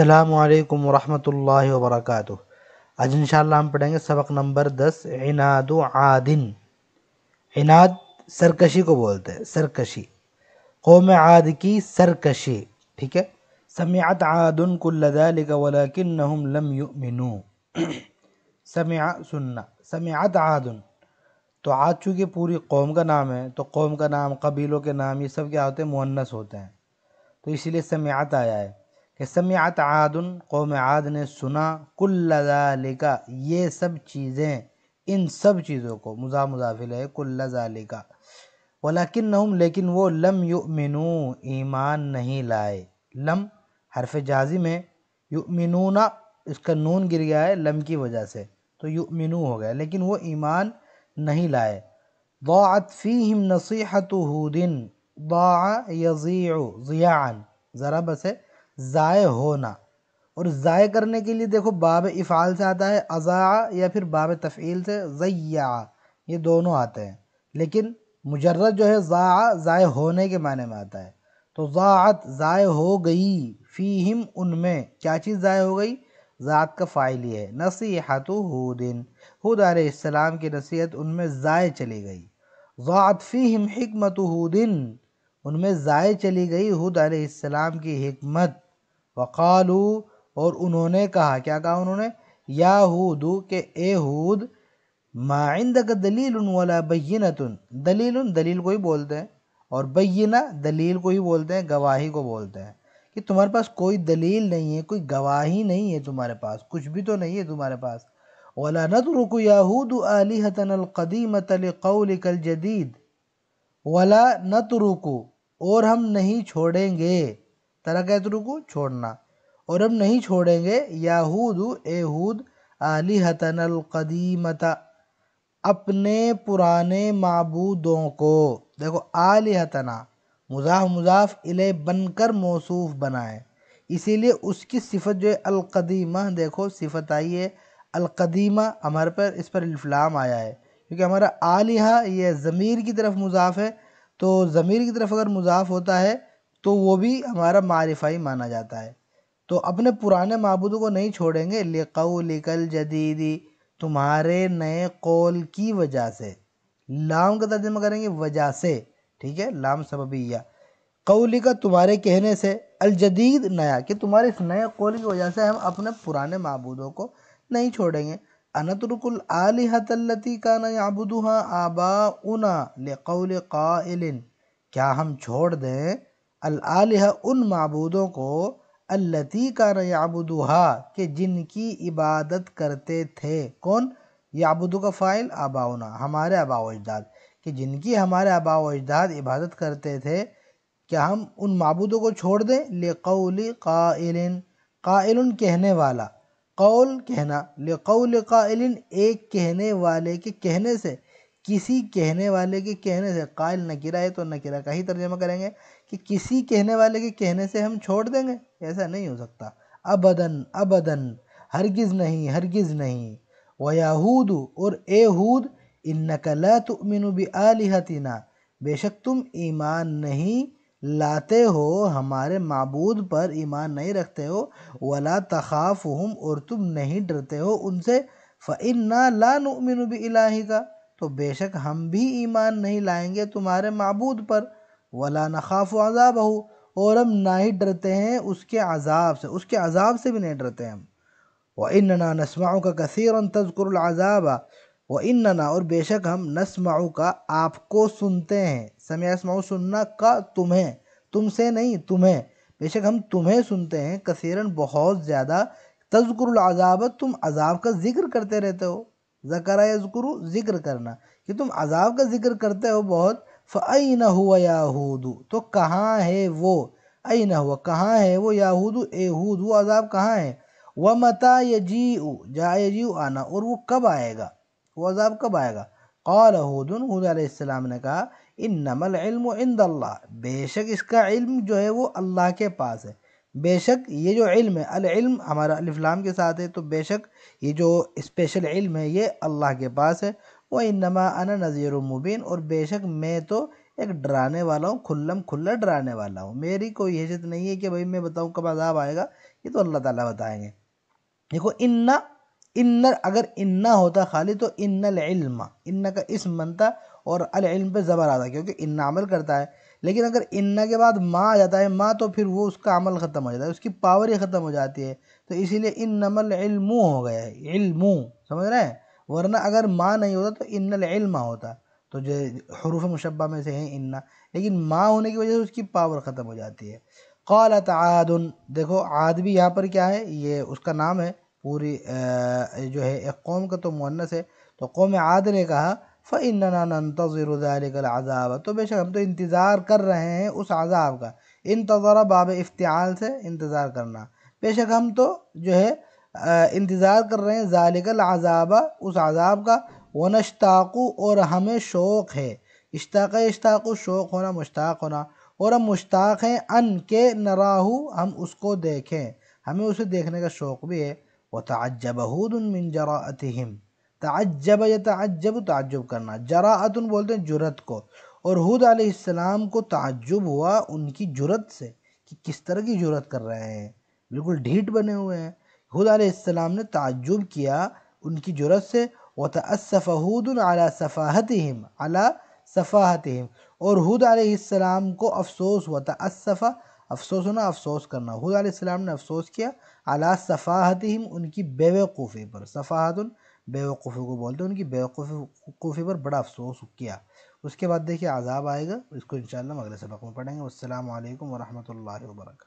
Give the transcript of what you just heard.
अल्लाम वरहमल वरक आज इन हम पढ़ेंगे सबक नंबर दस इनाद आदिन इनाद सरकशी को बोलते हैं सरकशी कौम आद की सरकशी ठीक है समियात आदन कुल्लिकम लम युमिनू समिया सुनना समियात आदन तो आज चूँकि पूरी कौम का नाम है तो कौम का नाम कबीलों के नाम ये सब क्या होते हैं मुन्नस होते हैं तो इसीलिए समियात आया है कि समयात आदन कौम आद ने सुना कुल्लिका ये सब चीज़ें इन सब चीज़ों को मुजा मुजाफिल है कुल्लालिका वलाकिन हम लेकिन वो लम युमिनू ईमान नहीं लाए लम हरफ जाजि में युमिनूना इसका नून गिर गया है लम की वजह से तो युमिनू हो गया लेकिन वो ईमान नहीं लाए वात हिम नसीहत हुदिन वा यज़ी ज़ियान ज़रा बस है ज़ाय होना और ज़ाय करने के लिए देखो बाब इफ़ाल से आता है अज़ा या फिर बाब तफ़ील से जया ये दोनों आते हैं लेकिन मुजर्रद जो है ज़ा ज़ाय होने के माने में आता है तो ज़ात ज़ाय हो गई फ़ीहिम उनमें क्या चीज़ ज़ाय हो गई ज़ात का फ़ाइल ही है नसीहत हुदिन हुद की नसीहत उनमें ज़ाय चली गई ज़ात फ़ीम हिकमत हुदिन उनमें ज़ाय चली गई हुद आसमाम की हमत वक़ालू और उन्होंने कहा क्या कहा उन्होंने याहूदू के एहूद माइंद दलील वाला बैनतन दलील दलील को ही बोलते हैं और बैना दलील को ही बोलते हैं गवाही को बोलते हैं कि तुम्हारे पास कोई दलील नहीं है कोई गवाही नहीं है तुम्हारे पास कुछ भी तो नहीं है तुम्हारे पास वला न तो रुको याहूद आलिहतनक़दीमतल कल जदीद वाला रुकू और हम नहीं छोड़ेंगे तरकतरू को छोड़ना और हम नहीं छोड़ेंगे याहूद एहूद आलिहतनल कदीमत अपने पुराने मबूदों को देखो हतना मुजाह मुजाफ इले बनकर मौसूफ बनाए इसीलिए उसकी सिफत जो है अलकदीमा देखो सिफत आई है अलकदीमा हमारे पर इस पर इल्फ़लाम आया है क्योंकि हमारा आलिहा यह ज़मीर की तरफ मुजाफ है तो ज़मीर की तरफ अगर मुजाफ होता है तो वो भी हमारा मारिफाई माना जाता है तो अपने पुराने मबूदों को नहीं छोड़ेंगे लिकल जदीदी तुम्हारे नए कौल की वजह से लाम का तर्जमा करेंगे वजह से ठीक है लाम सबबिया कौली का तुम्हारे कहने से अलजदीद नया कि तुम्हारे इस नए कौल की वजह से हम अपने पुराने मबूदों को नहीं छोड़ेंगे अनतरकुल आलिहतल्लती का नबूदहा आबा उना कौल क्या हम छोड़ दें अलह उन मबूदों को अल्लती का याबुदहा के जिनकी इबादत करते थे कौन याबुदु का फ़ाइल आबाउना हमारे आबाव अजदाद कि जिनकी हमारे आबा अजदाद इबादत करते थे क्या हम उन मबूदों को छोड़ दें लेकौली काइलिन काइल कहने वाला कौल कहना लेकौल काइलिन एक कहने वाले के कहने से किसी कहने वाले के कहने से कायल नकीरा है तो नकीरा का ही तर्जमा करेंगे कि किसी कहने वाले के कहने से हम छोड़ देंगे ऐसा नहीं हो सकता अबदन अबदन हरगिज़ नहीं हरगिज़ नहीं वयाहूद और एहूद इन नकला तुमिन बलिहतिना बेशक तुम ईमान नहीं लाते हो हमारे मबूद पर ईमान नहीं रखते हो वला तखाफ हम और तुम नहीं डरते हो उनसे फ ना ला नमिन का तो बेशक हम भी ईमान नहीं लाएंगे तुम्हारे मबूद पर वला नखाफ अजाब हो और हम ना ही डरते हैं उसके अजाब से उसके अजाब से भी नहीं डरते हम व इन ना नस्माओं का कसर तजकुरजाब व इन ना और बेशक हम नस्माओं का आपको सुनते हैं समय असमाओं सुनना का तुम्हें तुमसे नहीं तुम्हें बेशक हम तुम्हें सुनते हैं कसरन बहुत ज़्यादा तजकुरजाब तुम अजाब का जिक्र करते रहते हो ज़करा या ज़िक्र करना कि तुम अजाब का ज़िक्र करते हो बहुत फ़ई न हुआ याहूदू तो कहाँ है वो अई न हुआ कहाँ है वो याहूदू एहूद वो अजाब कहाँ है व मता यजी जा यजी आना और वो कब आएगा वो अजाब कब आएगा कौल हूदन हूद आसमाम ने कहा इन नमल इल्म इंद बेशक इसका इल्म जो है वो अल्लाह के पास है बेशक ये जो इल्म है अल इल्म हमारा अलिफ़्लाम के साथ है तो बेशक ये जो स्पेशल इल्म है ये अल्लाह के पास है वह इनमा अना नज़ीर मुबीन और बेशक मैं तो एक डराने वाला हूँ खुल्लम खुल्ला डराने वाला हूँ मेरी कोई हैसियत नहीं है कि भाई मैं बताऊँ कब अजाब आएगा ये तो अल्लाह ताला बताएंगे देखो इन्ना इन्ना अगर इन्ना होता खाली तो इन्नल इल्म इन्ना का इस्म बनता और अल इल्म पे ज़बर आता क्योंकि इन्ना अमल करता है लेकिन अगर इन्ना के बाद माँ आ जाता है माँ तो फिर वो उसका अमल ख़त्म हो जाता है उसकी पावर ही ख़त्म हो जाती है तो इसीलिए नमल इल्मू हो गया है इल्मू समझ रहे हैं वरना अगर माँ नहीं होता तो इन्नल होता तो जो हरूफ मुशबा में से हैं इन्ना लेकिन माँ होने की वजह से उसकी पावर ख़त्म हो जाती है कौल आदन देखो आद भी यहाँ पर क्या है ये उसका नाम है पूरी जो है एक कौम का तो मुन्नस है तो कौम आद ने कहा फ़ैनना नंतज़रदालज़ाब तो बेशक हम तो इंतज़ार कर रहे हैं उस आज़ाब का इंतज़र बाब इफ्तियाल से इंतज़ार करना बेशक हम तो जो है इंतज़ार कर रहे हैं आज़ाब उस आज़ाब का नश्ताकू और हमें शौक़ है इश्ताक़ इश्ताकु शौक़ होना मुश्ताक होना और हम मुश्ताक हैं अन के राहू हम उसको देखें हमें उसे देखने का शौक़ भी है व तजबहूद मिन अतिम तजब या तजब तजुब करना जराअतन बोलते हैं जुरत को और हूद आसमाम को तजुब हुआ उनकी जुरत से कि किस तरह की जुरत कर रहे हैं बिल्कुल ढीठ बने हुए हैं हूद आसमाम ने तजुब किया उनकी जुरत से व तसफ़हूद अला हिम अला हिम और हूद आसमाम को अफसोस हुआ तसफ़ा अफसोस होना अफसोस करना हूद आसमाम ने अफसोस किया अला हिम उनकी बेवकूफ़ी पर सफ़ाहत बेवकूफ़ों को बोलते हैं उनकी बेवकूफ़ी पर बड़ा अफ़सोस किया उसके बाद देखिए आज़ाब आएगा इसको इंशाल्लाह हम अगले सबक में पढ़ेंगे असल वालेकुम वरहमतुल्लाहि